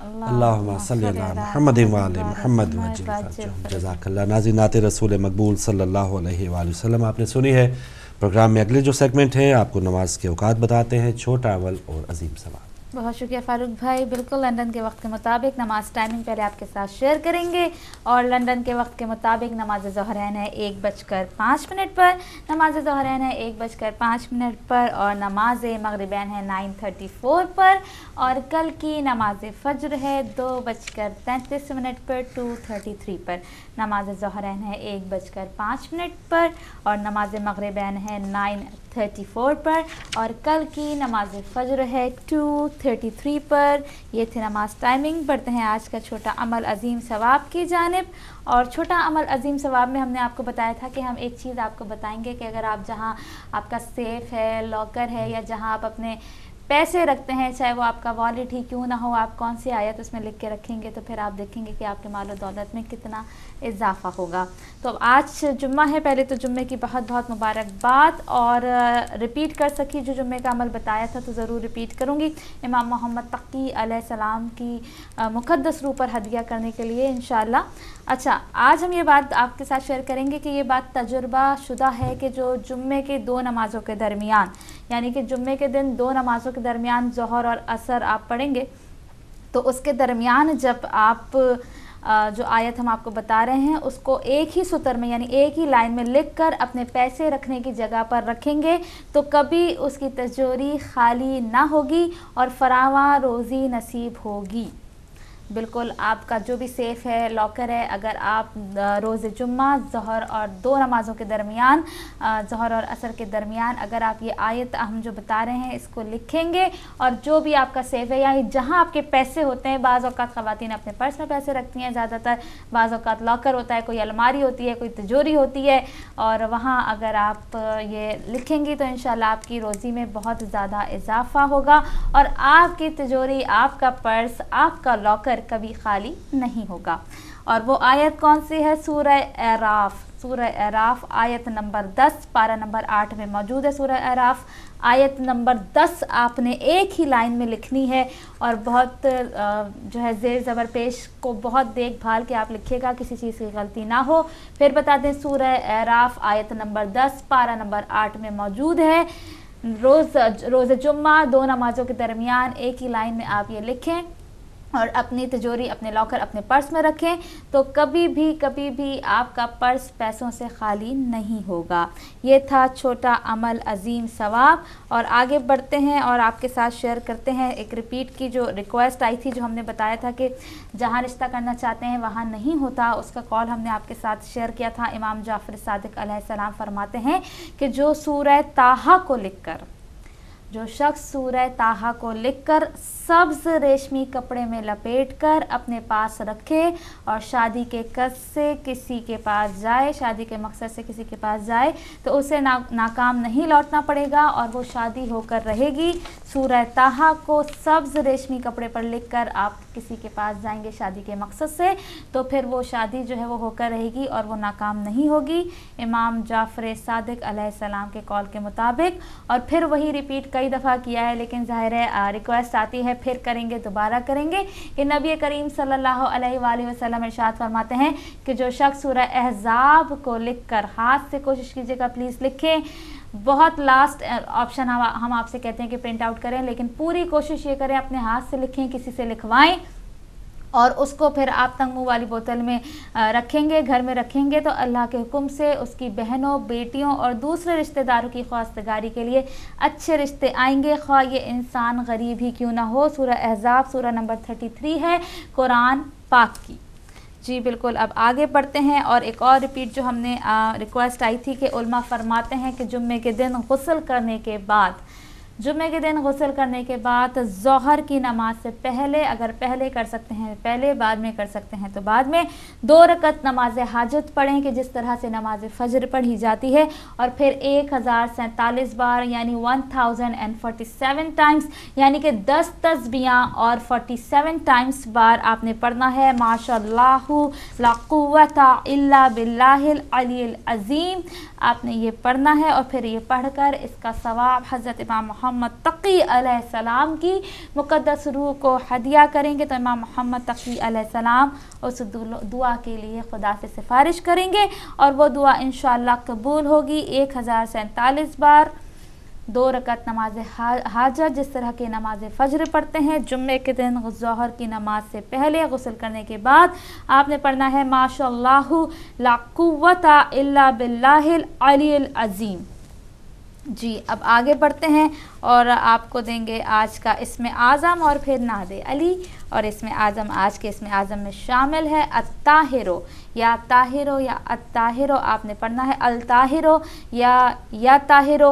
अल्लाम रसूल मकबूल सल्ला आपने सुनी है प्रोग्राम में अगले जो सेगमेंट है आपको नमाज के औकात बताते हैं छोटा अवल और अजीम सवाल बहुत शुक्रिया फारूक भाई बिल्कुल लंदन के वक्त के मुताबिक नमाज टाइमिंग पहले आपके साथ शेयर करेंगे और लंदन के वक्त के मुताबिक नमाज जहरैन है एक बजकर पाँच मिनट पर नमाज जहरैन है एक बजकर पाँच मिनट पर और नमाज मगरबैन है नाइन थर्टी फोर पर और कल की नमाज फ़ज्र है दो बजकर तैंतीस मिनट पर टू थर्टी थ्री पर नमाज जहरैन है एक बजकर पाँच मिनट पर और नमाज मगरबैन है नाइन 34 पर और कल की नमाज फजर है 2:33 पर ये थे नमाज टाइमिंग पढ़ते हैं आज का छोटा अमल अजीम सवाब की जानब और छोटा अमल अजीम सवाब में हमने आपको बताया था कि हम एक चीज़ आपको बताएंगे कि अगर आप जहाँ आपका सेफ़ है लॉकर है या जहाँ आप अपने पैसे रखते हैं चाहे वो आपका वॉलेट ही क्यों ना हो आप कौन सी आयत उसमें लिख के रखेंगे तो फिर आप देखेंगे कि आपके माल दौलत में कितना इजाफा होगा तो आज जुम्मा है पहले तो जुम्मे की बहुत बहुत मुबारकबाद और रिपीट कर सकी जो जुम्मे का अमल बताया था तो ज़रूर रिपीट करूँगी इमाम मोहम्मद तकी सलाम की मुकदस रू पर हदिया करने के लिए इन अच्छा आज हम ये बात आपके साथ शेयर करेंगे कि ये बात तजुर्बा शुदा है कि जो जुम्मे के दो नमाज़ों के दरमियान यानी कि जुम्मे के दिन दो नमाज़ों के के दरमियान जहर और असर आप पढ़ेंगे तो उसके दरमियान जब आप जो आयत हम आपको बता रहे हैं उसको एक ही सूत्र में यानी एक ही लाइन में लिख कर अपने पैसे रखने की जगह पर रखेंगे तो कभी उसकी तजोरी खाली ना होगी और फरावा रोज़ी नसीब होगी बिल्कुल आपका जो भी सेफ़ है लॉकर है अगर आप रोज़ जुम्मा जहर और दो नमाज़ों के दरमियान जहर और असर के दरमियान अगर आप ये आयत हम जो बता रहे हैं इसको लिखेंगे और जो भी आपका सेफ़ है यानी जहाँ आपके पैसे होते हैं बाज़ अवत ख़वान अपने पर्स में पैसे रखती हैं ज़्यादातर बाज़ अवत लॉकर होता है कोई अलमारी होती है कोई तिजोरी होती है और वहाँ अगर आप ये लिखेंगी तो इन आपकी रोज़ी में बहुत ज़्यादा इजाफ़ा होगा और आपकी तिजोरी आपका पर्स आपका लॉकर घर कभी खाली नहीं होगा और वो आयत कौन सी है सूर्य एराफ सूर्य एराफ आयत नंबर दस पारा नंबर आठ में मौजूद है सूर्य एराफ आयत नंबर दस आपने एक ही लाइन में लिखनी है और बहुत जो है जेर ज़बर पेश को बहुत देखभाल के आप लिखिएगा किसी चीज़ की गलती ना हो फिर बता दें सूर्य एराफ आयत नंबर दस पारा नंबर आठ में मौजूद है रोज़ रोज़ जुम्मा दो नमाज़ों के दरमियान एक ही लाइन में आप ये लिखें और अपनी तिजोरी अपने लॉकर अपने पर्स में रखें तो कभी भी कभी भी आपका पर्स पैसों से खाली नहीं होगा ये था छोटा अमल अजीम सवाब और आगे बढ़ते हैं और आपके साथ शेयर करते हैं एक रिपीट की जो रिक्वेस्ट आई थी जो हमने बताया था कि जहाँ रिश्ता करना चाहते हैं वहाँ नहीं होता उसका कॉल हमने आपके साथ शेयर किया था इमाम जाफर सदक फरमाते हैं कि जो सूर ताहा को लिख कर जो शख्स सूर ताहा को लिख कर सब्ज रेशमी कपड़े में लपेटकर अपने पास रखे और शादी के कस से किसी के पास जाए शादी के मकसद से किसी के पास जाए तो उसे ना नाकाम नहीं लौटना पड़ेगा और वो शादी होकर रहेगी सूरह ताहा को सब्ज रेशमी कपड़े पर कर आप किसी के पास जाएंगे शादी के मकसद से तो फिर वो शादी जो है वो होकर रहेगी और वो नाकाम नहीं होगी इमाम जाफ़र सादिक सलाम के कॉल के मुताबिक और फिर वही रिपीट कई दफ़ा किया है लेकिन ज़ाहिर है रिक्वेस्ट आती है फिर करेंगे दोबारा करेंगे कि नबी करीम सल्लल्लाहु अलैहि वसल्लम इरशाद फरमाते हैं कि जो शख्स सूरह एहजाब को लिख कर हाथ से कोशिश कीजिएगा प्लीज़ लिखें बहुत लास्ट ऑप्शन हम हम आपसे कहते हैं कि प्रिंट आउट करें लेकिन पूरी कोशिश ये करें अपने हाथ से लिखें किसी से लिखवाएं और उसको फिर आप तंगमू वाली बोतल में रखेंगे घर में रखेंगे तो अल्लाह के हुक्म से उसकी बहनों बेटियों और दूसरे रिश्तेदारों की ख्वास्तगारी के लिए अच्छे रिश्ते आएंगे ख्वा ये इंसान गरीब ही क्यों ना हो सूरह एहजाब सूरह नंबर थर्टी थ्री है कुरान पाक की जी बिल्कुल अब आगे बढ़ते हैं और एक और रिपीट जो हमने रिक्वेस्ट आई थी कि उल्मा फरमाते हैं कि जुम्मे के दिन गसल करने के बाद जुम्मे के दिन गसल करने के बाद जहर की नमाज से पहले अगर पहले कर सकते हैं पहले बाद में कर सकते हैं तो बाद में दो रकत नमाज हाजत पढ़ें कि जिस तरह से नमाज फजर पढ़ी जाती है और फिर एक हज़ार सैंतालीस बार यानी one thousand and forty seven times यानी कि दस तस्बियाँ और फोर्टी सेवन टाइम्स बार आपने पढ़ना है माशा बिल्लाजीम आपने ये पढ़ना है और फिर ये कर इसका सवाब हज़रत इमाम मोहम्मद मोहम्मद तकी सलाम की मुक़दस रूह को हदिया करेंगे तो इमाम मोहम्मद तकी सलाम उस दुआ के लिए खुदा से सिफारिश करेंगे और वो दुआ इन कबूल होगी एक हज़ार सैंतालीस बार दो रकत नमाज हाजा जिस तरह के नमाज फजर पढ़ते हैं जुम्मे के दिन जहर की नमाज से पहले गसल करने के बाद आपने पढ़ना है माशाल्लाहु लाकुवत अल्ला अजीम जी अब आगे बढ़ते हैं और आपको देंगे आज का इसमें आज़म और फिर नादे अली और इसमें आज़म आज के इसमें आज़म में शामिल है अताहिरो या ताहिरो या अताहिरो आपने पढ़ना है अलताहिरो या या ताहिरो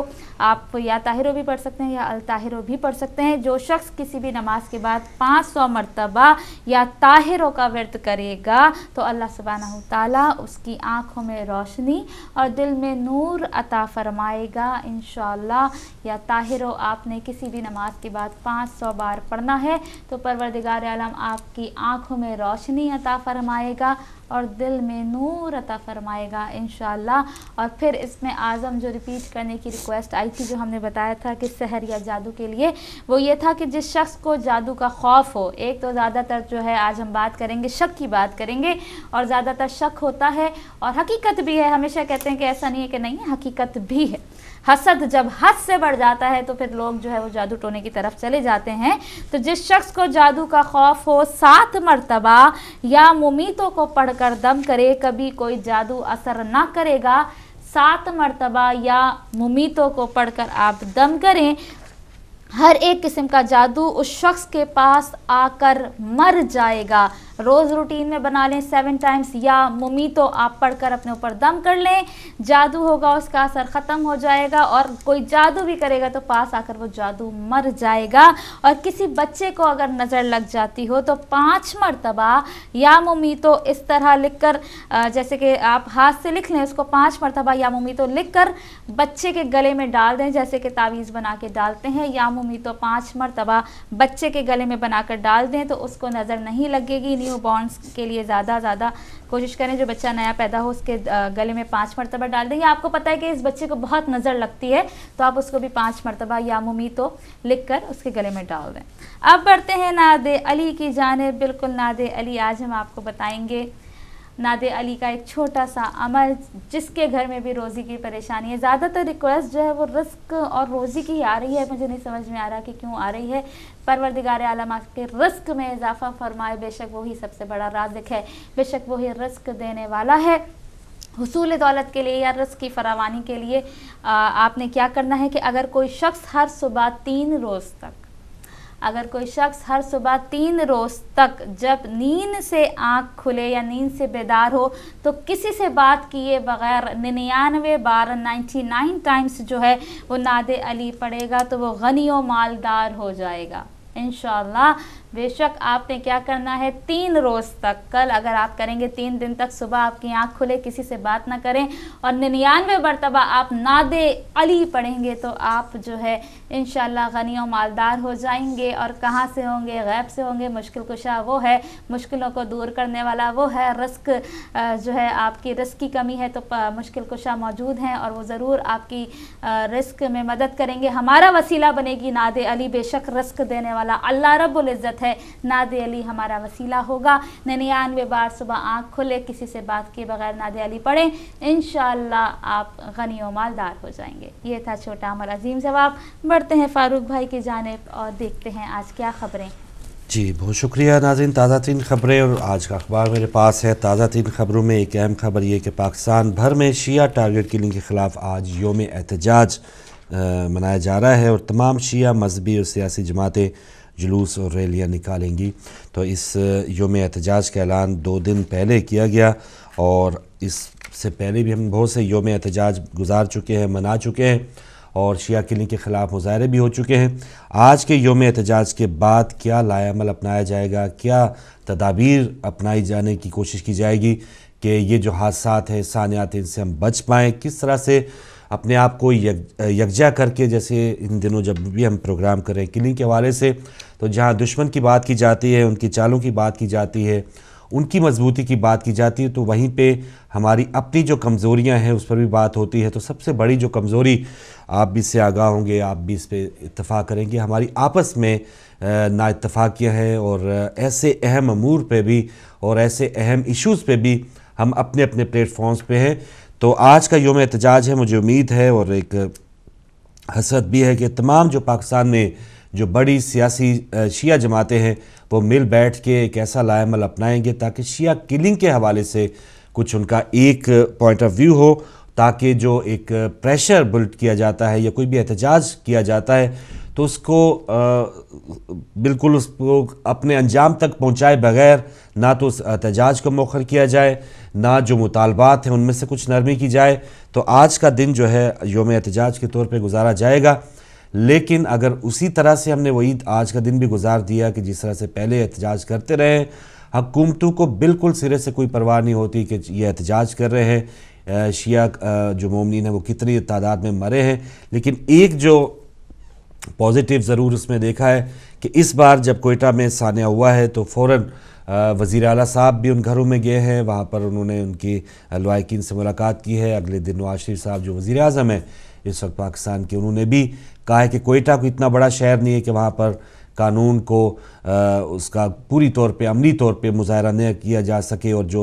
आप या ताहिरो भी पढ़ सकते हैं या अलताहिरो भी पढ़ सकते हैं जो शख्स किसी भी नमाज के बाद 500 सौ मरतबा या ताहिरो का व्रत करेगा तो अल्लाह सुबह ताला उसकी आँखों में रोशनी और दिल में नूर अता फरमाएगा इन या ताहिरो आपने किसी भी नमाज के बाद पाँच सौ बार पढ़ना है तो परवरदिगार आलम आपकी आँखों में रोशनी अता फरमाएगा और दिल में नूर अता फरमाएगा इन और फिर इसमें आज़म जो रिपीट करने की रिक्वेस्ट आई थी जो हमने बताया था कि सहर या जादू के लिए वो ये था कि जिस शख्स को जादू का खौफ हो एक तो ज़्यादातर जो है आज हम बात करेंगे शक की बात करेंगे और ज़्यादातर शक होता है और हकीकत भी है हमेशा कहते हैं कि ऐसा नहीं है कि नहीं हकीकत भी है हसद जब हद से बढ़ जाता है तो फिर लोग जो है वो जादू टोने की तरफ चले जाते हैं तो जिस शख्स को जादू का खौफ हो सात मरतबा या मुमीतों को पढ़कर दम करे कभी कोई जादू असर ना करेगा सात मरतबा या मुमीतों को पढ़कर आप दम करें हर एक किस्म का जादू उस शख्स के पास आकर मर जाएगा रोज़ रूटीन में बना लें सेवन टाइम्स या मुमी तो आप पढ़कर अपने ऊपर दम कर लें जादू होगा उसका असर ख़त्म हो जाएगा और कोई जादू भी करेगा तो पास आकर वो जादू मर जाएगा और किसी बच्चे को अगर नज़र लग जाती हो तो पाँच मरतबा या मुमी तो इस तरह लिख कर जैसे कि आप हाथ से लिख लें उसको पाँच मरतबा या मुमी तो लिख कर बच्चे के गले में डाल दें जैसे कि तावीज़ बना के डालते हैं या मुमी तो पाँच मरतबा बच्चे के गले में बनाकर डाल दें तो उसको नज़र नहीं लगेगी न्यू बॉर्नस के लिए ज़्यादा ज़्यादा कोशिश करें जो बच्चा नया पैदा हो उसके गले में पाँच मरतबा डाल दें आपको पता है कि इस बच्चे को बहुत नज़र लगती है तो आप उसको भी पाँच मरतबा या मुमी तो लिख कर उसके गले में डाल दें अब बढ़ते हैं नाद अली की जानब बिल्कुल नाद अली आज हम आपको बताएँगे नाद अली का एक छोटा सा अमल जिसके घर में भी रोज़ी की परेशानी है ज़्यादातर रिक्वेस्ट जो है वो रस्क और रोज़ी की आ रही है मुझे नहीं समझ में आ रहा कि क्यों आ रही है परवरदिगार आलम आपके रस्क में इजाफ़ा फरमाए बेशक वही सबसे बड़ा राजिक है बेशक वही रस्क देने वाला है हसूल दौलत के लिए या रस की फरावानी के लिए आ, आपने क्या करना है कि अगर कोई शख्स हर सुबह तीन रोज़ तक अगर कोई शख्स हर सुबह तीन रोज़ तक जब नींद से आँख खुले या नींद से बेदार हो तो किसी से बात किए बगैर निन्यानवे बार नाइन्टी नाइन टाइम्स जो है वो नाद अली पड़ेगा तो वो गनी व मालदार हो जाएगा इन बेशक आपने क्या करना है तीन रोज़ तक कल अगर आप करेंगे तीन दिन तक सुबह आपकी आंख खुले किसी से बात ना करें और निन्यानवे मरतबा आप नादे अली पढ़ेंगे तो आप जो है इन गनी और मालदार हो जाएंगे और कहाँ से होंगे गैब से होंगे मुश्किल कुशा वो है मुश्किलों को दूर करने वाला वो है रस्क जो है आपकी रस्क की कमी है तो मुश्किल कुशा मौजूद हैं और वो ज़रूर आपकी रिस्क में मदद करेंगे हमारा वसीला बनेगी नादे अली बेशक रस्क देने वाला अल्लाह रब्ज़त इजाज़त है नाद अली हमारा वसीला होगा निन्यानवे बार सुबह आँख खुले किसी से बात किए बगैर नाद अली पढ़ें इन आप गनी मालदार हो जाएंगे ये था छोटा अमर अजीम जवाब बढ़ते हैं फारूक भाई की जानब और देखते हैं आज क्या ख़बरें जी बहुत शुक्रिया नाजिन ताज़ा तीन खबरें और आज का अखबार मेरे पास है ताज़ा तीन खबरों में एक अहम खबर ये कि पाकिस्तान भर में शिया टारगेट किलिंग के ख़िलाफ़ आज योम एहतजाज मनाया जा रहा है और तमाम शिया मजहबी और सियासी जमातें जुलूस और रैलियाँ निकालेंगी तो इस योम एहतजाज का ऐलान दो दिन पहले किया गया और इससे पहले भी हम बहुत से योम एहतजाज गुजार चुके हैं मना चुके हैं और शिया किली के ख़िलाफ़ मुजाहरे भी हो चुके हैं आज के योम एहतजाज के बाद क्या लायामल अपनाया जाएगा क्या तदाबीर अपनाई जाने की कोशिश की जाएगी कि ये जो हादसा हैं सानियात इनसे हम बच पाएँ किस तरह से अपने आप को यक, यकजा करके जैसे इन दिनों जब भी हम प्रोग्राम करें किलिंग के हवाले से तो जहाँ दुश्मन की बात की जाती है उनकी चालों की बात की जाती है उनकी मजबूती की बात की जाती है तो वहीं पे हमारी अपनी जो कमज़ोरियां हैं उस पर भी बात होती है तो सबसे बड़ी जो कमज़ोरी आप भी इससे आगाह होंगे आप भी इस पर इतफा करेंगे हमारी आपस में नाइतफाक़ियाँ हैं और ऐसे अहम अमूर पे भी और ऐसे अहम इश्यूज़ पे भी हम अपने अपने प्लेटफॉर्म्स पे हैं तो आज का योम एहतजाज है मुझे उम्मीद है और एक हसरत भी है कि तमाम जो पाकिस्तान में जो बड़ी सियासी शिया जमातें हैं वो मिल बैठ के एक ऐसा लाएमल अपनाएंगे ताकि शिया किलिंग के हवाले से कुछ उनका एक पॉइंट ऑफ व्यू हो ताकि जो एक प्रेशर बिल्ड किया जाता है या कोई भी एहतजाज किया जाता है तो उसको आ, बिल्कुल उसको अपने अंजाम तक पहुँचाए बगैर ना तो उस एहतजाज को मौखर किया जाए ना जो मुतालबात हैं उनमें से कुछ नरमी की जाए तो आज का दिन जो है योम एहतजाज के तौर पर गुजारा जाएगा लेकिन अगर उसी तरह से हमने वही आज का दिन भी गुजार दिया कि जिस तरह से पहले एहतजाज करते रहे हकूमतों को बिल्कुल सिरे से कोई परवाह नहीं होती कि ये एहतजाज कर रहे हैं शिया जो मोमिन हैं वो कितनी तादाद में मरे हैं लेकिन एक जो पॉजिटिव ज़रूर उसमें देखा है कि इस बार जब कोयटा में सानिया हुआ है तो फ़ौर वज़ी अला साहब भी उन घरों में गए हैं वहाँ पर उन्होंने उनकी लवैकिन से मुलाकात की है अगले दिन नवाज शरीफ साहब जो वज़ी अजम हैं इस वक्त पाकिस्तान के उन्होंने भी कहा है कि कोयटा को इतना बड़ा शहर नहीं है कि वहाँ पर कानून को आ, उसका पूरी तौर पे अमली तौर पे मुजाहरा न किया जा सके और जो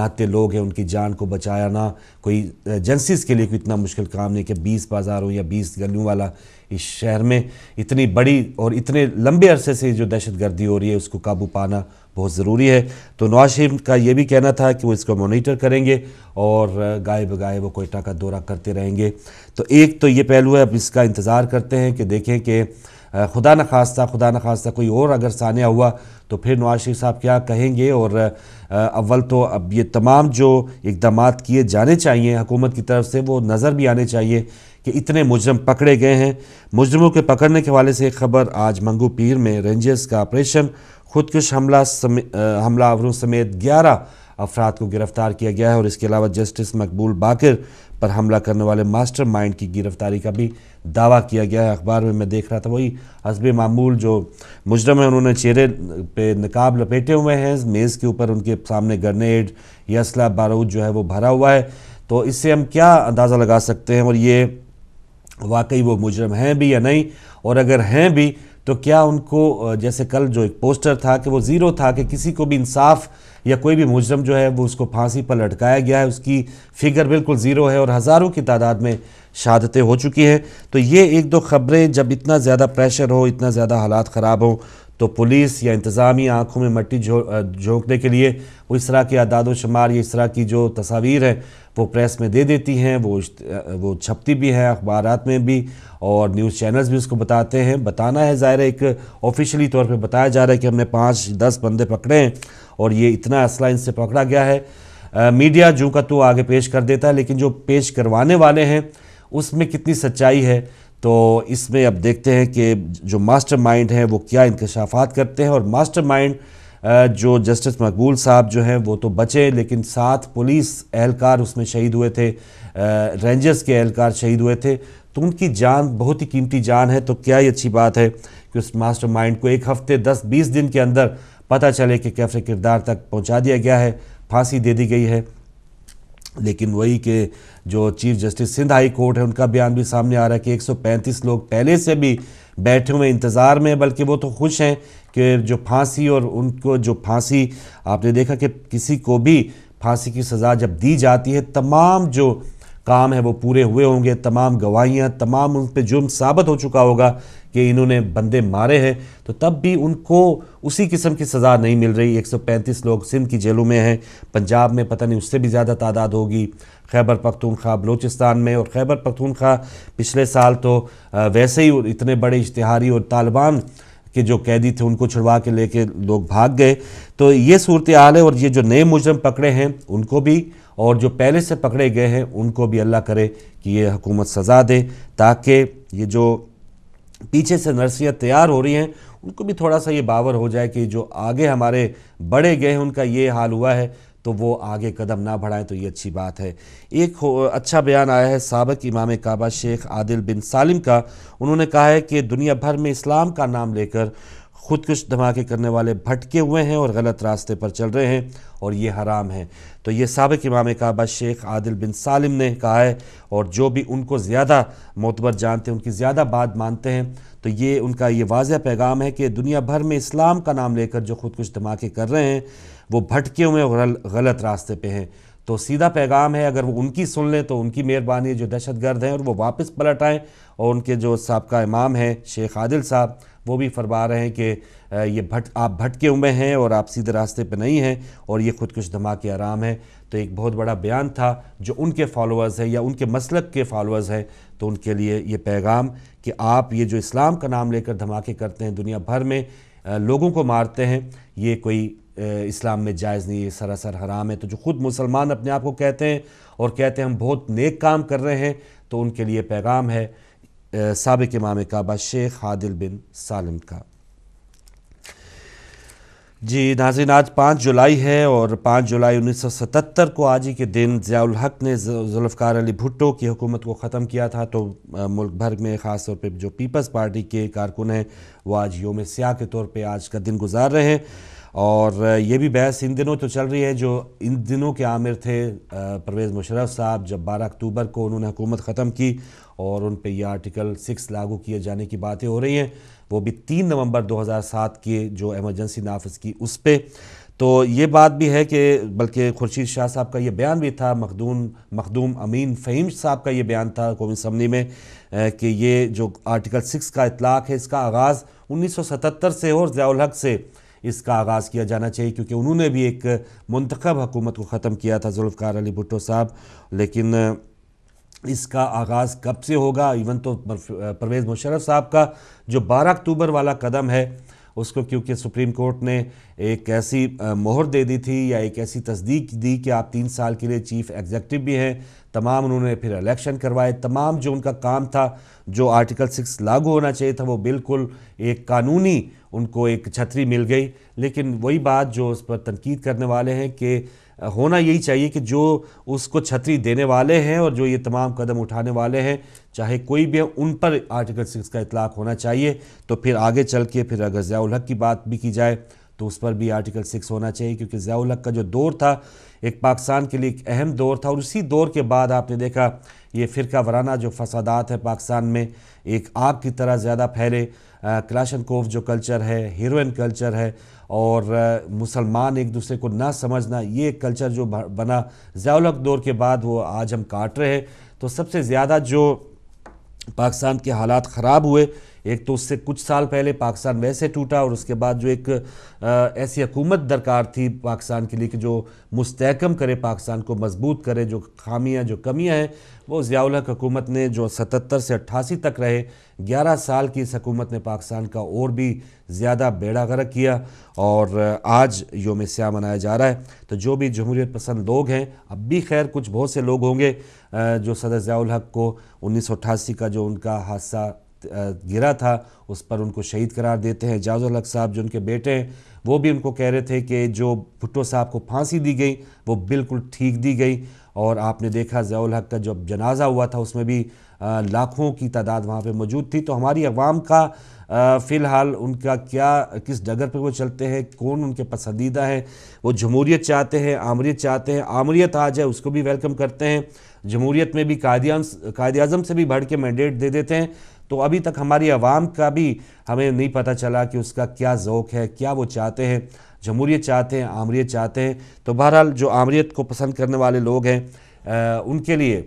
नाते लोग हैं उनकी जान को बचाया ना कोई एजेंसीज के लिए कोई इतना मुश्किल काम नहीं कि बीस बाज़ारों या बीस गलियों वाला इस शहर में इतनी बड़ी और इतने लंबे अरसे से जो दहशत गर्दी हो रही है उसको काबू पाना बहुत ज़रूरी है तो नवाज शरीफ का ये भी कहना था कि वो इसको मोनिटर करेंगे और गाय बगाए वो कोयटा का दौरा करते रहेंगे तो एक तो ये पहलू है अब इसका इंतज़ार करते हैं कि देखें कि खुदा न खास्ता खुदा न खास्ता कोई और अगर सानिया हुआ तो फिर नवाज शरीफ साहब क्या कहेंगे और अव्वल तो अब ये तमाम जो इकदाम किए जाने चाहिए हुकूमत की तरफ से वो नज़र भी आने चाहिए कि इतने मुजरम पकड़े गए हैं मुजरमों के पकड़ने के हवाले से एक खबर आज मंगू पीर में रेंजर्स का ऑपरेशन खुदकुश हमला समे, हमलावरों समेत ग्यारह अफराद को गिरफ्तार किया गया है और इसके अलावा जस्टिस मकबूल बाकर पर हमला करने वाले मास्टरमाइंड की गिरफ्तारी का भी दावा किया गया है अखबार में मैं देख रहा था वही हसब मामूल जो मुजरम है उन्होंने चेहरे पे नकाब लपेटे हुए हैं मेज़ के ऊपर उनके सामने ग्रनेड या असला बारूद जो है वो भरा हुआ है तो इससे हम क्या अंदाज़ा लगा सकते हैं और ये वाकई वो मुजरम हैं भी या नहीं और अगर हैं भी तो क्या उनको जैसे कल जो एक पोस्टर था कि वो ज़ीरो था कि किसी को भी इंसाफ़ या कोई भी मुजरम जो है वो उसको फांसी पर लटकाया गया है उसकी फिगर बिल्कुल ज़ीरो है और हज़ारों की तादाद में शहादतें हो चुकी हैं तो ये एक दो खबरें जब इतना ज़्यादा प्रेशर हो इतना ज़्यादा हालात ख़राब हो तो पुलिस या इंतज़ामी आंखों में मट्टी झोंकने के लिए वो इस तरह के अदाद शुमार या इस तरह की जो तस्वीर है वो प्रेस में दे देती हैं वो वो छपती भी हैं अखबार में भी और न्यूज़ चैनल्स भी उसको बताते हैं बताना है ज़ाहिर एक ऑफिशियली तौर पे बताया जा रहा है कि हमने पाँच दस बंदे पकड़े हैं और ये इतना असला इनसे पकड़ा गया है आ, मीडिया जो का तो आगे पेश कर देता है लेकिन जो पेश करवाने वाले हैं उसमें कितनी सच्चाई है तो इसमें अब देखते हैं कि जो मास्टर माइंड हैं वो क्या इंकशाफात करते हैं और मास्टर माइंड जो जस्टिस मकबूल साहब जो हैं वो तो बचे लेकिन सात पुलिस एहलकार उसमें शहीद हुए थे रेंजर्स के एहलकार शहीद हुए थे तो उनकी जान बहुत ही कीमती जान है तो क्या ही अच्छी बात है कि उस मास्टर माइंड को एक हफ्ते दस बीस दिन के अंदर पता चले कि कैफे किरदार तक पहुँचा दिया गया है फांसी दे दी गई है लेकिन वही कि जो chief justice Sindh high court है उनका बयान भी सामने आ रहा है कि 135 लोग पहले से भी बैठे हुए इंतज़ार में बल्कि वो तो खुश हैं कि जो फांसी और उनको जो फांसी आपने देखा कि किसी को भी फांसी की सज़ा जब दी जाती है तमाम जो काम है वो पूरे हुए होंगे तमाम गवाहियाँ तमाम उन पर जुर्म साबित हो चुका होगा कि इन्होंने बंदे मारे हैं तो तब भी उनको उसी किस्म की सज़ा नहीं मिल रही 135 लोग सिंध की जेलों में हैं पंजाब में पता नहीं उससे भी ज़्यादा तादाद होगी खैबर पख्तूनख्वा बलूचिस्तान में और खैबर पख्तूनख्वा पिछले साल तो वैसे ही इतने बड़े इश्तहारी और तालिबान के जो कैदी थे उनको छुड़वा के लेके लोग भाग गए तो ये सूरत हाल है और ये जो नए मुजरम पकड़े हैं उनको भी और जो पहले से पकड़े गए हैं उनको भी अल्लाह करे कि ये हुकूमत सज़ा दे ताकि ये जो पीछे से नर्सियाँ तैयार हो रही हैं उनको भी थोड़ा सा ये बावर हो जाए कि जो आगे हमारे बड़े गए हैं उनका ये हाल हुआ है तो वो आगे कदम ना बढ़ाएं तो ये अच्छी बात है एक अच्छा बयान आया है सबक इमाम काबा शेख आदिल बिन सालिम का उन्होंने कहा है कि दुनिया भर में इस्लाम का नाम लेकर खुदकुश धमाके करने वाले भटके हुए हैं और गलत रास्ते पर चल रहे हैं और ये हराम है तो ये सबक इमाम काबा शेख आदिल बिन सालिम ने कहा है और जो भी उनको ज़्यादा मोतबर जानते हैं उनकी ज़्यादा बात मानते हैं तो ये उनका ये वाज पैगाम है कि दुनिया भर में इस्लाम का नाम लेकर जो खुदकुश धमाके कर रहे हैं वो भटके हुए और गलत रास्ते पर हैं तो सीधा पैगाम है अगर वो उनकी सुन लें तो उनकी मेहरबानी जो दहशत गर्द हैं और वो वापस पलट आएँ और उनके जो सबका इमाम हैं शेख आदिल साहब वो भी फरमा रहे हैं कि ये भट आप भटके हुए हैं और आप सीधे रास्ते पे नहीं हैं और ये खुदकुश धमाके आराम है तो एक बहुत बड़ा बयान था जो उनके फॉलोअर्स हैं या उनके मसलक के फॉलोअर्स हैं तो उनके लिए ये पैगाम कि आप ये जो इस्लाम का नाम लेकर धमाके करते हैं दुनिया भर में लोगों को मारते हैं ये कोई इस्लाम में जायज़ नहीं है सरासर हराम है तो जो ख़ुद मुसलमान अपने आप को कहते हैं और कहते हैं हम बहुत नेक काम कर रहे हैं तो उनके लिए पैगाम है सबक इमाम काबा शेख हादिल बिन सालम का जी नाजिन आज पाँच जुलाई है और पाँच जुलाई 1977 को आज ही के दिन जयाल हक ने जुल्फ़ार अली भुट्टो की हुकूमत को ख़त्म किया था तो मुल्क भर में ख़ास तौर पे जो पीपल्स पार्टी के कारकुन हैं वो आज योम स्याह के तौर पे आज का दिन गुजार रहे हैं और ये भी बहस इन दिनों तो चल रही है जो इन दिनों के आमिर थे परवेज़ मुशरफ साहब जब 12 अक्टूबर को उन्होंने हुकूमत ख़त्म की और उन पर यह आर्टिकल सिक्स लागू किए जाने की बातें हो रही हैं वो भी तीन नवंबर 2007 के जो एमरजेंसी नाफज की उस पर तो ये बात भी है कि बल्कि खुर्शीद शाह साहब का ये बयान भी था मखदूम मखदूम अमीन फ़हीम साहब का ये बयान था कौमी सबनी में कि ये जो आर्टिकल सिक्स का इतलाक़ है इसका आगाज़ 1977 से और ज़ियाल से इसका आगाज़ किया जाना चाहिए क्योंकि उन्होंने भी एक मंतखब हकूमत को ख़त्म किया था जुल्फ़ार अली भुट्टो साहब लेकिन इसका आगाज़ कब से होगा इवन तो परवेज़ मुशरफ साहब का जो 12 अक्टूबर वाला कदम है उसको क्योंकि सुप्रीम कोर्ट ने एक ऐसी मोहर दे दी थी या एक ऐसी तस्दीक दी कि आप तीन साल के लिए चीफ एग्जेक्टिव भी हैं तमाम उन्होंने फिर इलेक्शन करवाए तमाम जो उनका काम था जो आर्टिकल सिक्स लागू होना चाहिए था वो बिल्कुल एक कानूनी उनको एक छतरी मिल गई लेकिन वही बात जो उस पर तनकीद करने वाले हैं कि होना यही चाहिए कि जो उसको छतरी देने वाले हैं और जो ये तमाम कदम उठाने वाले हैं चाहे कोई भी है उन पर आर्टिकल सिक्स का इतलाक होना चाहिए तो फिर आगे चल के फिर अगर ज़ियाउल हक की बात भी की जाए तो उस पर भी आर्टिकल सिक्स होना चाहिए क्योंकि ज़ियाउल हक का जो दौर था एक पाकिस्तान के लिए एक अहम दौर था और उसी दौर के बाद आपने देखा ये फ़िरका वराना जो फसादात है पाकिस्तान में एक आग की तरह ज़्यादा फैले क्लाशन कोफ जो कल्चर है हीरोइन कल्चर है और मुसलमान एक दूसरे को ना समझना ये कल्चर जो बना जयालक दौर के बाद वो आज हम काट रहे हैं तो सबसे ज़्यादा जो पाकिस्तान के हालात ख़राब हुए एक तो उससे कुछ साल पहले पाकिस्तान वैसे टूटा और उसके बाद जो एक ऐसी हकूमत दरकार थी पाकिस्तान के लिए कि जो मुस्तकम करे पाकिस्तान को मजबूत करे जो खामियाँ जो कमियाँ हैं वो ज़ियाउल हकूमत ने जो 77 से 88 तक रहे 11 साल की इस हकूमत ने पाकिस्तान का और भी ज़्यादा बेड़ा गर्क किया और आज योम स्याह मनाया जा रहा है तो जो भी जमहूरियत पसंद लोग हैं अब भी खैर कुछ बहुत से लोग होंगे जो सदर ज़ियाउल हक को उन्नीस का जो उनका हादसा गिरा था उस पर उनको शहीद करार देते हैं जाजुल साहब जो उनके बेटे हैं वो भी उनको कह रहे थे कि जो भुट्टो साहब को फांसी दी गई वो बिल्कुल ठीक दी गई और आपने देखा जयाल हक का जब जनाजा हुआ था उसमें भी लाखों की तादाद वहाँ पर मौजूद थी तो हमारी अवाम का फ़िलहाल उनका क्या किस डगर पर वो चलते हैं कौन उनके पसंदीदा हैं वो जमहूरियत चाहते हैं आमरीत चाहते हैं आमरीत आ जाए उसको भी वेलकम करते हैं जमहूरीत में भी कायद कायद अजम से भी बढ़ के मैंडेट दे देते हैं तो अभी तक हमारी आवाम का भी हमें नहीं पता चला कि उसका क्या ओक है क्या वो चाहते हैं जमहूरियत चाहते हैं आमरीत चाहते हैं तो बहरहाल जो आमरीत को पसंद करने वाले लोग हैं आ, उनके लिए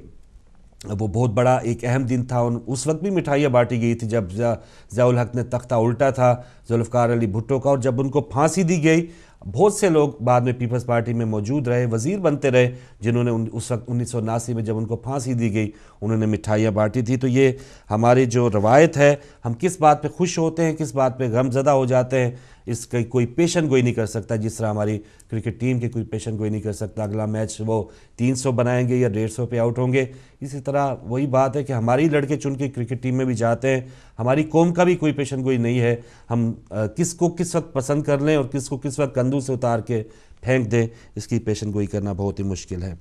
वो बहुत बड़ा एक अहम दिन था उन उस वक्त भी मिठाइयाँ बांटी गई थी जब जयाल हक ने तख्ता उल्टा था जुल्फ़ार अली भुट्टो का और जब उनको फांसी दी गई बहुत से लोग बाद में पीपल्स पार्टी में मौजूद रहे वजीर बनते रहे जिन्होंने उस वक्त उन्नीस में जब उनको फांसी दी गई उन्होंने मिठाइयाँ बांटी थी तो ये हमारी जो रवायत है हम किस बात पे खुश होते हैं किस बात पे गमजदा हो जाते हैं इसका कोई पेशन गोई नहीं कर सकता जिस तरह हमारी क्रिकेट टीम की कोई पेशन गोई नहीं कर सकता अगला मैच वो 300 बनाएंगे या 150 पे आउट होंगे इसी तरह वही बात है कि हमारी लड़के चुन के क्रिकेट टीम में भी जाते हैं हमारी कौम का भी कोई पेशन गोई नहीं है हम किसको किस वक्त पसंद कर लें और किसको किस वक्त कंधों से उतार के फेंक दें इसकी पेशन गोई करना बहुत ही मुश्किल है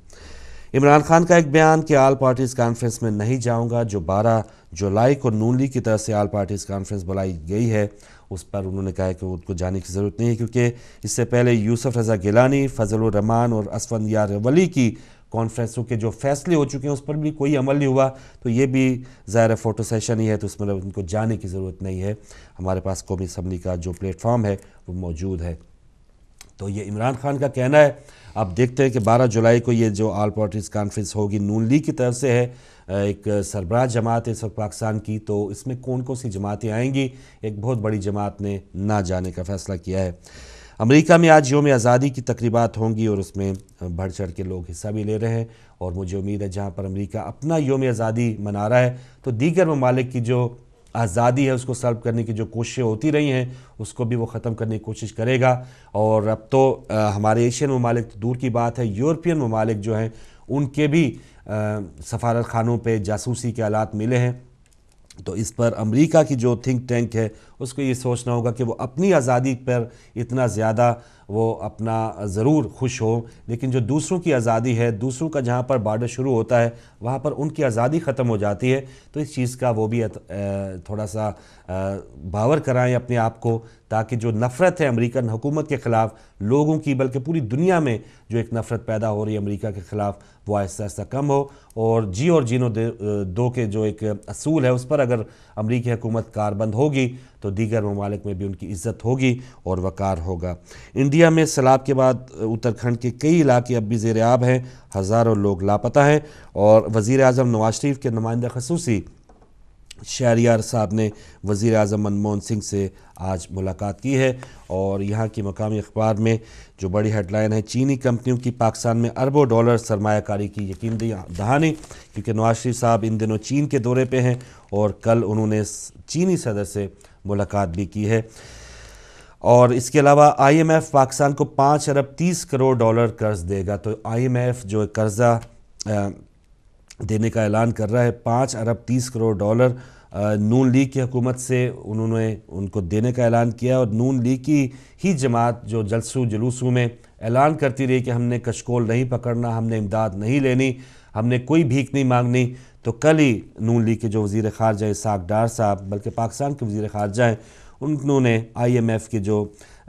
इमरान खान का एक बयान कि आल पार्टीज़ कॉन्फ्रेंस में नहीं जाऊंगा जो 12 जुलाई को नून लीग की तरफ से आल पार्टीज़ कॉन्फ्रेंस बुलाई गई है उस पर उन्होंने कहा कि उनको जाने की ज़रूरत नहीं है क्योंकि इससे पहले यूसुफ रजा गिलानी फजलरहमान और असफन यार वली की कॉन्फ्रेंसों के जो फैसले हो चुके हैं उस पर भी कोई अमल नहीं हुआ तो ये भी ज़ाहिर फ़ोटो सेशन ही है तो उसमें उनको जाने की ज़रूरत नहीं है हमारे पास कौमी असम्बली का जो प्लेटफॉर्म है वो मौजूद है तो ये इमरान खान का कहना है आप देखते हैं कि 12 जुलाई को ये जो आल पार्टीज़ कॉन्फ्रेंस होगी नून लीग की तरफ से है एक सरबराह जमात है इस वक्त पाकिस्तान की तो इसमें कौन कौन सी जमातें आएंगी एक बहुत बड़ी जमात ने ना जाने का फैसला किया है अमेरिका में आज योम आज़ादी की तकरीबा होंगी और उसमें बढ़ चढ़ के लोग हिस्सा भी ले रहे हैं और मुझे उम्मीद है जहाँ पर अमेरिका अपना योम आज़ादी मना रहा है तो दीगर ममालिक की जो आज़ादी है उसको सर्व करने की जो कोशिशें होती रही हैं उसको भी वो ख़त्म करने की कोशिश करेगा और अब तो आ, हमारे एशियन ममालिक तो दूर की बात है यूरोपियन ममालिक जो हैं उनके भी सफारत खानों पर जासूसी के आलात मिले हैं तो इस पर अमरीका की जो थिंक टैंक है उसको ये सोचना होगा कि वो अपनी आज़ादी पर इतना ज़्यादा वो अपना ज़रूर खुश हो लेकिन जो दूसरों की आज़ादी है दूसरों का जहाँ पर बॉर्डर शुरू होता है वहाँ पर उनकी आज़ादी ख़त्म हो जाती है तो इस चीज़ का वो भी थोड़ा सा बावर कराएं अपने आप को ताकि जो नफ़रत है अमेरिकन हुकूमत के ख़िलाफ़ लोगों की बल्कि पूरी दुनिया में जो एक नफ़रत पैदा हो रही है अमरीका के ख़िलाफ़ वो आहिस्ता आहिस्ता कम हो और जी और जीनो दो के जो एक असूल है उस पर अगर अमरीकी हुकूमत कारबंद होगी तो दीगर ममालिक में भी उनकी इज्जत होगी और वक़ार होगा इंडिया में सैलाब के बाद उत्तराखंड के कई इलाके अब भी जेरियाब हैं हज़ारों लोग लापता हैं और वज़ी अजम नवाज शरीफ के नुमाइंदा खसूसी शहरियार साहब ने वज़ी अजम मनमोहन सिंह से आज मुलाकात की है और यहाँ की मकामी अखबार में जो बड़ी हेडलाइन है चीनी कंपनियों की पाकिस्तान में अरबों डॉलर सरमाकारी की यकीन दहानी क्योंकि नवाज शरीफ साहब इन दिनों चीन के दौरे पर हैं और कल उन्होंने चीनी सदर से मुलाकात भी की है और इसके अलावा आईएमएफ पाकिस्तान को पाँच अरब तीस करोड़ डॉलर कर्ज देगा तो आईएमएफ जो कर्ज़ा देने का ऐलान कर रहा है पाँच अरब तीस करोड़ डॉलर नून लीग की हुकूमत से उन्होंने उनको देने का ऐलान किया और नून लीग की ही जमात जो जलसू जुलूसों में ऐलान करती रही कि हमने कशकोल नहीं पकड़ना हमने इमदाद नहीं लेनी हमने कोई भीख नहीं मांगनी तो कल ही नून लीग के जो वजीर ख़ारजा इसाक डार साहब बल्कि पाकिस्तान के वज़ी ख़ारजा हैं उन्होंने आई एम एफ़ के जो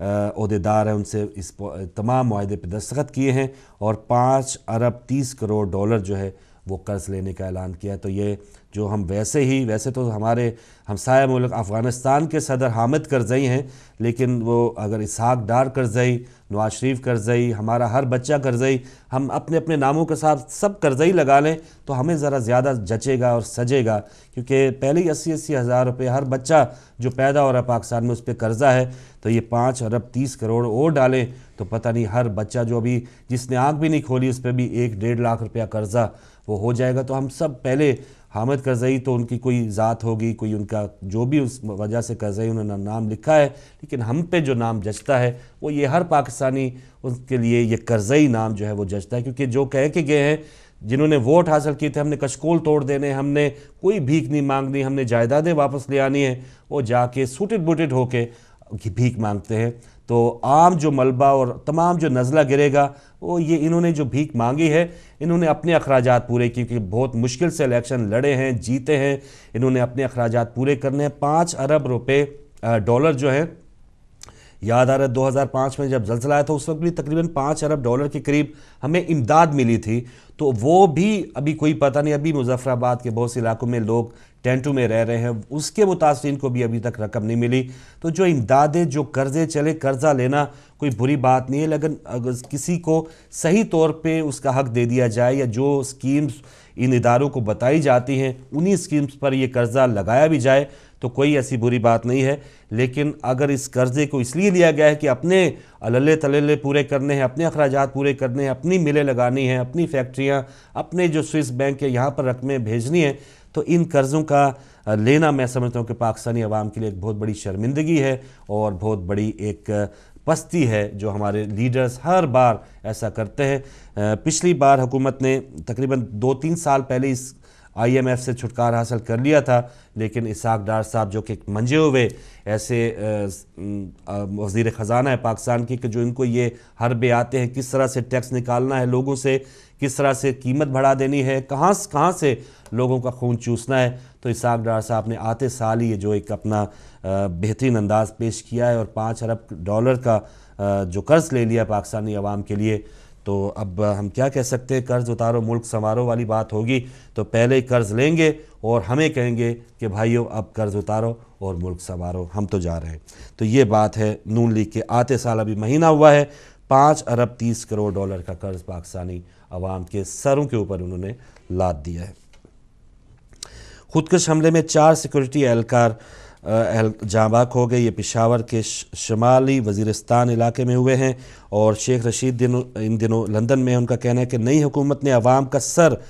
अहदेदार हैं उनसे इस तमाम माहे पर दस्तखत किए हैं और पाँच अरब तीस करोड़ डॉलर जो है वो कर्ज़ लेने का ऐलान किया है तो ये जो हम वैसे ही वैसे तो हमारे हमसाय मुल्क अफ़गानिस्तान के सदर हामिद करजई हैं लेकिन वो अगर इसहाक डार करजई नवाज शरीफ करजई हमारा हर बच्चा करजई हम अपने अपने नामों के साथ सब करजई लगा लें तो हमें ज़रा ज़्यादा जचेगा और सजेगा क्योंकि पहले ही अस्सी अस्सी हज़ार रुपये हर बच्चा जो पैदा हो रहा है पाकिस्तान में उस पर कर्ज़ा है तो ये पाँच अरब तीस करोड़ और डालें तो पता नहीं हर बच्चा जो अभी जिसने आँख भी नहीं खोली उस पर भी एक डेढ़ लाख रुपया कर्ज़ा वो हो जाएगा तो हम सब पहले हामिद करजई तो उनकी कोई ज़ात होगी कोई उनका जो भी उस वजह से करजई उन्होंने नाम लिखा है लेकिन हम पे जो नाम जचता है वो ये हर पाकिस्तानी उसके लिए ये करजई नाम जो है वो जचता है क्योंकि जो कह के गए हैं जिन्होंने वोट हासिल किए थे हमने कशकोल तोड़ देने हमने कोई भीख नहीं मांगनी हमने जायदादें वापस ले आनी है वो जाके सूटेड बूटेड होके की भीख मांगते हैं तो आम जो मलबा और तमाम जो नज़ला गिरेगा वो ये इन्होंने जो भीख मांगी है इन्होंने अपने अखराज पूरे क्योंकि बहुत मुश्किल से इलेक्शन लड़े हैं जीते हैं इन्होंने अपने अखराज पूरे करने हैं पाँच अरब रुपये डॉलर जो हैं याद आ रहा है 2005 में जब जलसला आया था उस वक्त भी तकरीबन पाँच अरब डॉलर के करीब हमें इमदाद मिली थी तो वो भी अभी कोई पता नहीं अभी मुजफ्फराबाद के बहुत से इलाकों में लोग टेंटों में रह रहे हैं उसके मुतासरी को भी अभी तक रकम नहीं मिली तो जो इमदादें जो कर्ज़े चले कर्ज़ा लेना कोई बुरी बात नहीं है लेकिन अगर किसी को सही तौर पे उसका हक दे दिया जाए या जो स्कीम्स इन इदारों को बताई जाती हैं उन्हीं स्कीम्स पर ये कर्ज़ा लगाया भी जाए तो कोई ऐसी बुरी बात नहीं है लेकिन अगर इस कर्ज़े को इसलिए लिया गया है कि अपने अलले तलले पूरे करने हैं अपने अखराज पूरे करने हैं अपनी मिलें लगानी हैं अपनी फैक्ट्रियाँ अपने जो स्विस बैंक है यहाँ पर रकमें भेजनी हैं तो इन कर्ज़ों का लेना मैं समझता हूँ कि पाकिस्तानी आवाम के लिए एक बहुत बड़ी शर्मिंदगी है और बहुत बड़ी एक पस्ती है जो हमारे लीडर्स हर बार ऐसा करते हैं पिछली बार हुकूमत ने तकरीबन दो तीन साल पहले इस आईएमएफ से छुटकारा हासिल कर लिया था लेकिन इसाक डार साहब जो कि मंजे हुए ऐसे वजीर ख़जाना है पाकिस्तान की कि जो इनको ये हर बे आते हैं किस तरह से टैक्स निकालना है लोगों से किस तरह से कीमत बढ़ा देनी है कहाँ कहाँ से लोगों का खून चूसना है तो इसाक डार साहब ने आते साल ही जो एक अपना बेहतरीन अंदाज़ पेश किया है और पाँच अरब डॉलर का जो कर्ज़ ले लिया पाकिस्तानी आवाम के लिए तो अब हम क्या कह सकते हैं कर्ज़ उतारो मुल्क संवारो वाली बात होगी तो पहले ही कर्ज़ लेंगे और हमें कहेंगे कि भाइयों अब कर्ज़ उतारो और मुल्क संवारो हम तो जा रहे हैं तो ये बात है नून लीग के आते साल अभी महीना हुआ है पाँच अरब तीस करोड़ डॉलर का कर्ज़ पाकिस्तानी अवाम के सरों के ऊपर उन्होंने लाद दिया है खुदकश हमले में चार सिक्योरिटी एहलकार जाँबाक हो गए ये पिशावर के शमाली वजीरस्तान इलाके में हुए हैं और शेख रशीद दिन इन दिनों लंदन में उनका कहना है कि नई हुकूमत ने आवाम का सर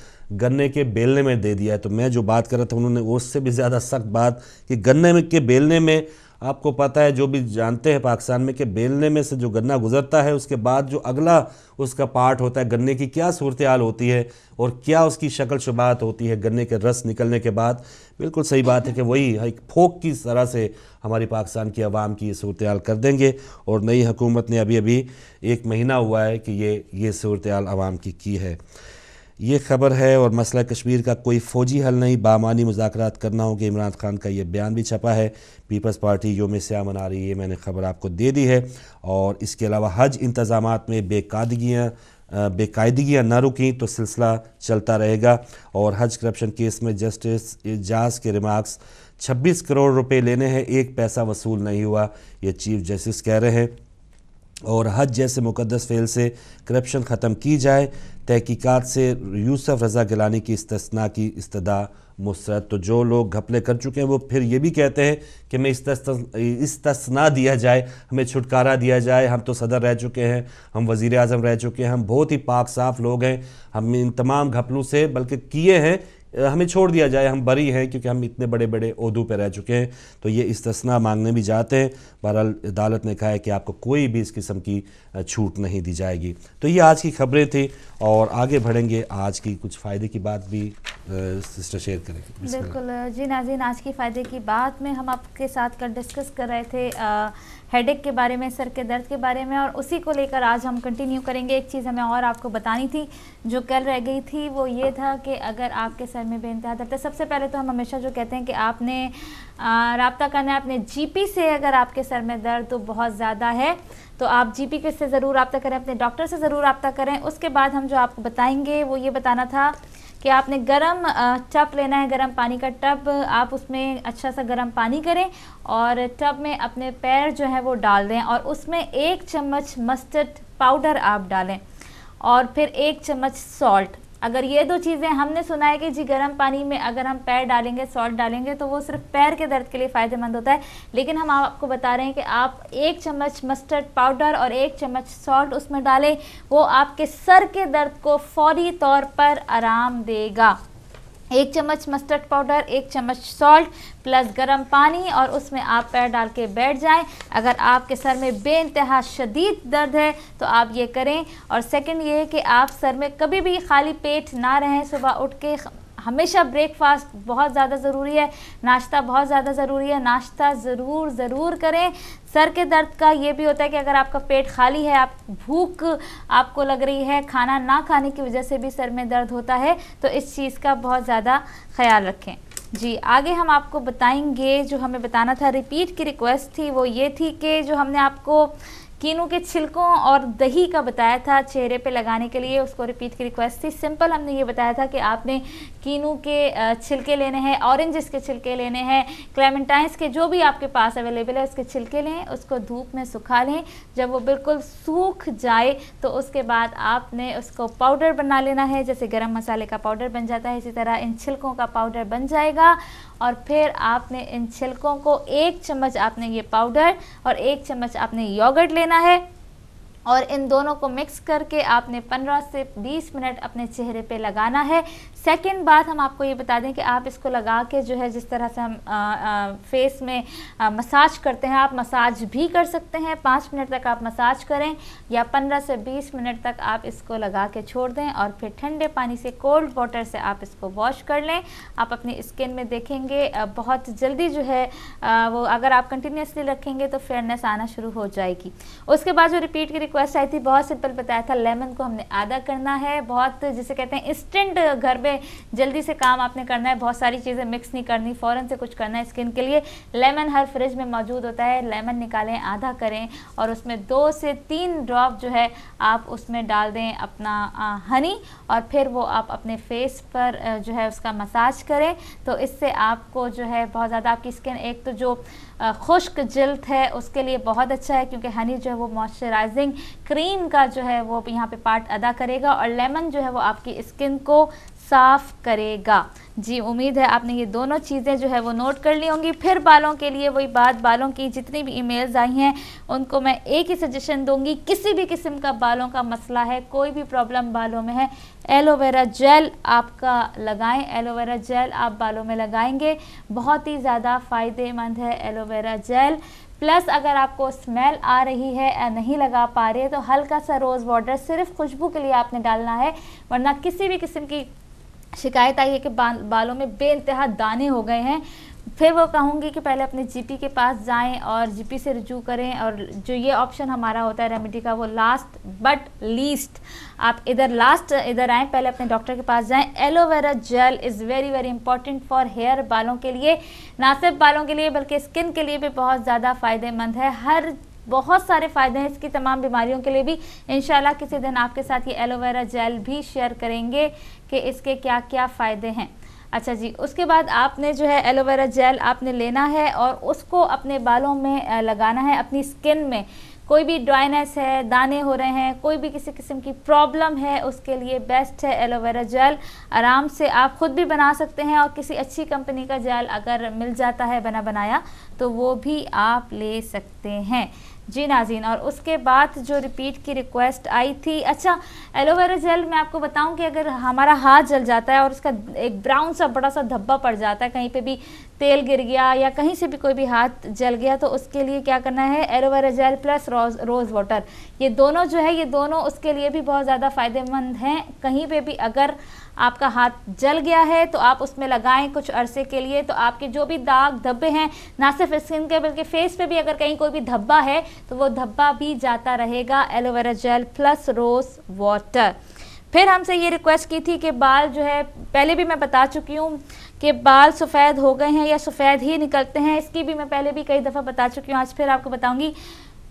गन्ने के बेलने में दे दिया है तो मैं जो बात कर रहा था उन्होंने उससे भी ज़्यादा सख्त बात कि गन्ने में के बेलने में आपको पता है जो भी जानते हैं पाकिस्तान में कि बेलने में से जो गन्ना गुजरता है उसके बाद जो अगला उसका पार्ट होता है गन्ने की क्या सूरत हाल होती है और क्या उसकी शक्ल शुबात होती है गन्ने के रस निकलने के बाद बिल्कुल सही बात है कि वही एक फोक की तरह से हमारी पाकिस्तान की आवाम की ये सूरत हाल कर देंगे और नई हुकूमत ने अभी अभी एक महीना हुआ है कि ये ये सूरत हाल आवाम की की है ये खबर है और मसला कश्मीर का कोई फौजी हल नहीं बामानी मुजाकर करना होंगे इमरान खान का ये बयान भी छपा है पीपल्स पार्टी योम स्या मना रही है मैंने खबर आपको दे दी है और इसके अलावा हज इंतज़ाम में बेकादगियाँ बेकायदगियाँ ना रुकें तो सिलसिला चलता रहेगा और हज करप्शन केस में जस्टिस एजाज के रिमार्क्स 26 करोड़ रुपए लेने हैं एक पैसा वसूल नहीं हुआ ये चीफ जस्टिस कह रहे हैं और हज जैसे मुकदस फेल से करप्शन ख़त्म की जाए तहकीकात से यूसफ रज़ा गिलानी की इसतना की इस्तदा मुसरत तो जो लोग घपले कर चुके हैं वो फिर ये भी कहते हैं कि हमें इस्तना दिया जाए हमें छुटकारा दिया जाए हम तो सदर रह चुके हैं हम वज़ी अजम रह चुके हैं हम बहुत ही पाक साफ लोग हैं हम इन तमाम घपलों से बल्कि किए हैं हमें छोड़ दिया जाए हम बरी हैं क्योंकि हम इतने बड़े बड़े उहदों पर रह चुके हैं तो ये इस्तना मांगने भी जाते हैं बहरहाल अदालत ने कहा है कि आपको कोई भी इस किस्म की छूट नहीं दी जाएगी तो ये आज की खबरें थी और आगे बढ़ेंगे आज की कुछ फ़ायदे की बात भी सिस्टर शेयर करेंगे बिल्कुल जी नाजीन आज की फ़ायदे की बात में हम आपके साथ कर डिस्कस कर रहे थे आ, हेडेक के बारे में सर के दर्द के बारे में और उसी को लेकर आज हम कंटिन्यू करेंगे एक चीज़ हमें और आपको बतानी थी जो कल रह गई थी वो ये था कि अगर आपके सर में बेनतहा दर्द है तो सबसे पहले तो हम हमेशा जो कहते हैं कि आपने रबता करना है अपने जीपी से अगर आपके सर में दर्द तो बहुत ज़्यादा है तो आप जी पी से ज़रूर रबता करें अपने डॉक्टर से ज़रूर रबता करें उसके बाद हम जो आपको बताएँगे वो ये बताना था कि आपने गर्म टप लेना है गर्म पानी का टब आप उसमें अच्छा सा गर्म पानी करें और टब में अपने पैर जो है वो डाल दें और उसमें एक चम्मच मस्टर्ड पाउडर आप डालें और फिर एक चम्मच सॉल्ट अगर ये दो चीज़ें हमने सुना है कि जी गर्म पानी में अगर हम पैर डालेंगे सॉल्ट डालेंगे तो वो सिर्फ पैर के दर्द के लिए फ़ायदेमंद होता है लेकिन हम आपको बता रहे हैं कि आप एक चम्मच मस्टर्ड पाउडर और एक चम्मच सॉल्ट उसमें डालें वो आपके सर के दर्द को फौरी तौर पर आराम देगा एक चम्मच मस्टर्ड पाउडर एक चम्मच सॉल्ट प्लस गर्म पानी और उसमें आप पैर डाल के बैठ जाएं अगर आपके सर में बेानतहा शदीद दर्द है तो आप ये करें और सेकंड ये है कि आप सर में कभी भी खाली पेट ना रहें सुबह उठ के हमेशा ब्रेकफास्ट बहुत ज़्यादा ज़रूरी है नाश्ता बहुत ज़्यादा ज़रूरी है नाश्ता ज़रूर ज़रूर करें सर के दर्द का ये भी होता है कि अगर आपका पेट खाली है आप भूख आपको लग रही है खाना ना खाने की वजह से भी सर में दर्द होता है तो इस चीज़ का बहुत ज़्यादा ख्याल रखें जी आगे हम आपको बताएंगे जो हमें बताना था रिपीट की रिक्वेस्ट थी वो ये थी कि जो हमने आपको कीनू के छिलकों और दही का बताया था चेहरे पे लगाने के लिए उसको रिपीट की रिक्वेस्ट थी सिंपल हमने ये बताया था कि आपने कीनू के छिलके लेने हैं ऑरेंजेस के छिलके लेने हैं क्लेमेंटाइंस के जो भी आपके पास अवेलेबल है उसके छिलके लें उसको धूप में सुखा लें जब वो बिल्कुल सूख जाए तो उसके बाद आपने उसको पाउडर बना लेना है जैसे गर्म मसाले का पाउडर बन जाता है इसी तरह इन छिलकों का पाउडर बन जाएगा और फिर आपने इन छिलकों को एक चम्मच आपने ये पाउडर और एक चम्मच आपने योगर्ट लेना है और इन दोनों को मिक्स करके आपने 15 से 20 मिनट अपने चेहरे पे लगाना है सेकेंड बात हम आपको ये बता दें कि आप इसको लगा के जो है जिस तरह से हम आ, आ, फेस में आ, मसाज करते हैं आप मसाज भी कर सकते हैं पाँच मिनट तक आप मसाज करें या पंद्रह से बीस मिनट तक आप इसको लगा के छोड़ दें और फिर ठंडे पानी से कोल्ड वाटर से आप इसको वॉश कर लें आप अपनी स्किन में देखेंगे बहुत जल्दी जो है वो अगर आप कंटिन्यूसली रखेंगे तो फेयरनेस आना शुरू हो जाएगी उसके बाद जो रिपीट की रिक्वेस्ट आई थी बहुत सिंपल बताया था लेमन को हमने आधा करना है बहुत जिसे कहते हैं इंस्टेंट घर में जल्दी से काम आपने करना है बहुत सारी चीज़ें मिक्स नहीं करनी फ़ौरन से कुछ करना है स्किन के लिए लेमन हर फ्रिज में मौजूद होता है लेमन निकालें आधा करें और उसमें दो से तीन ड्रॉप जो है आप उसमें डाल दें अपना हनी और फिर वो आप अपने फेस पर जो है उसका मसाज करें तो इससे आपको जो है बहुत ज़्यादा आपकी स्किन एक तो जो खुश्क जल्द है उसके लिए बहुत अच्छा है क्योंकि हनी जो है वो मॉइस्चराइजिंग क्रीम का जो है वो यहाँ पे पार्ट अदा करेगा और लेमन जो है वो आपकी स्किन को साफ करेगा जी उम्मीद है आपने ये दोनों चीज़ें जो है वो नोट कर ली होंगी फिर बालों के लिए वही बात बालों की जितनी भी ईमेल्स आई हैं उनको मैं एक ही सजेशन दूंगी किसी भी किस्म का बालों का मसला है कोई भी प्रॉब्लम बालों में है एलोवेरा जेल आपका लगाएं एलोवेरा जेल आप बालों में लगाएंगे बहुत ही ज़्यादा फ़ायदेमंद है एलोवेरा जेल प्लस अगर आपको स्मेल आ रही है या नहीं लगा पा रही है तो हल्का सा रोज़ वाटर सिर्फ खुशबू के लिए आपने डालना है वरना किसी भी किस्म की शिकायत आई है कि बालों में बे दाने हो गए हैं फिर वो कहूँगी कि पहले अपने जीपी के पास जाएं और जीपी से रजू करें और जो ये ऑप्शन हमारा होता है रेमेडी का वो लास्ट बट लीस्ट आप इधर लास्ट इधर आएँ पहले अपने डॉक्टर के पास जाएं aloe vera gel is very very important for hair बालों के लिए ना सिर्फ बालों के लिए बल्कि स्किन के लिए भी बहुत ज़्यादा फ़ायदेमंद है हर बहुत सारे फ़ायदे हैं इसकी तमाम बीमारियों के लिए भी इन किसी दिन आपके साथ ये एलोवेरा जेल भी शेयर करेंगे कि इसके क्या क्या फ़ायदे हैं अच्छा जी उसके बाद आपने जो है एलोवेरा जेल आपने लेना है और उसको अपने बालों में लगाना है अपनी स्किन में कोई भी ड्राइनेस है दाने हो रहे हैं कोई भी किसी किस्म की प्रॉब्लम है उसके लिए बेस्ट है एलोवेरा जेल आराम से आप ख़ुद भी बना सकते हैं और किसी अच्छी कंपनी का जेल अगर मिल जाता है बना बनाया तो वो भी आप ले सकते हैं जी नाजीन और उसके बाद जो रिपीट की रिक्वेस्ट आई थी अच्छा एलोवेरा जेल मैं आपको बताऊं कि अगर हमारा हाथ जल जाता है और उसका एक ब्राउन सा बड़ा सा धब्बा पड़ जाता है कहीं पे भी तेल गिर गया या कहीं से भी कोई भी हाथ जल गया तो उसके लिए क्या करना है aloe vera gel plus rose rose water ये दोनों जो है ये दोनों उसके लिए भी बहुत ज़्यादा फ़ायदेमंद हैं कहीं पर भी अगर आपका हाथ जल गया है तो आप उसमें लगाएं कुछ अरसे के लिए तो आपके जो भी दाग धब्बे हैं ना सिर्फ स्किन के बल्कि फेस पे भी अगर कहीं कोई भी धब्बा है तो वो धब्बा भी जाता रहेगा aloe vera gel plus rose water फिर हमसे ये रिक्वेस्ट की थी कि बाल जो है पहले भी मैं बता चुकी हूँ कि बाल सफ़ेद हो गए हैं या सफ़ेद ही निकलते हैं इसकी भी मैं पहले भी कई दफ़ा बता चुकी हूँ आज फिर आपको बताऊँगी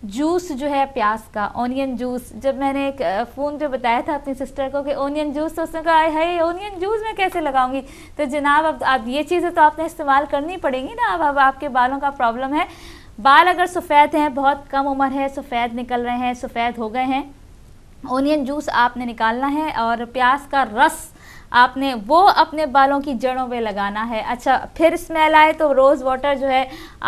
जूस जो है प्यास का ओनियन जूस जब मैंने एक फ़ोन पे बताया था अपनी सिस्टर को कि ओनियन जूस तो उसने कहा है ओनियन जूस मैं कैसे लगाऊंगी तो जनाब अब आप ये चीज़ें तो आपने इस्तेमाल करनी पड़ेंगी ना अब अब आपके बालों का प्रॉब्लम है बाल अगर सफ़ेद हैं बहुत कम उम्र है सफ़ेद निकल रहे हैं सफ़ेद हो गए हैं ओनियन जूस आपने निकालना है और प्याज का रस आपने वो अपने बालों की जड़ों पे लगाना है अच्छा फिर स्मेल आए तो रोज़ वाटर जो है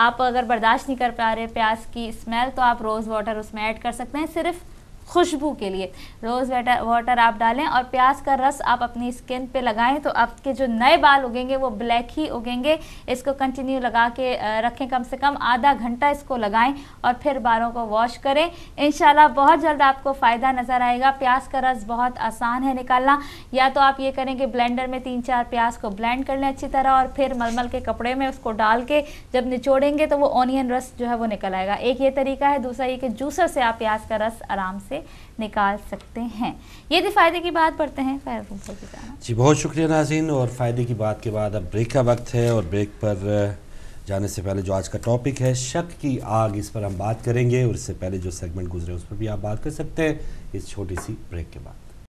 आप अगर बर्दाश्त नहीं कर पा रहे प्याज की स्मेल तो आप रोज़ वाटर उसमें ऐड कर सकते हैं सिर्फ खुशबू के लिए रोज़ वाटर वाटर आप डालें और प्याज का रस आप अपनी स्किन पे लगाएं तो आपके जो नए बाल उगेंगे वो ब्लैक ही उगेंगे इसको कंटिन्यू लगा के रखें कम से कम आधा घंटा इसको लगाएं और फिर बालों को वॉश करें इन बहुत जल्द आपको फ़ायदा नज़र आएगा प्याज का रस बहुत आसान है निकालना या तो आप ये करेंगे ब्लेंडर में तीन चार प्याज को ब्लेंड कर लें अच्छी तरह और फिर मलमल के कपड़े में उसको डाल के जब निचोड़ेंगे तो वो ऑनियन रस जो है वो निकल आएगा एक ये तरीका है दूसरा ये कि जूसर से आप प्याज का रस आराम से से निकाल सकते हैं यदि फ़ायदे की बात पढ़ते हैं जी बहुत शुक्रिया नाजीन और फ़ायदे की बात के बाद अब ब्रेक का वक्त है और ब्रेक पर जाने से पहले जो आज का टॉपिक है शक की आग इस पर हम बात करेंगे और इससे पहले जो सेगमेंट गुजरे उस पर भी आप बात कर सकते हैं इस छोटी सी ब्रेक के बाद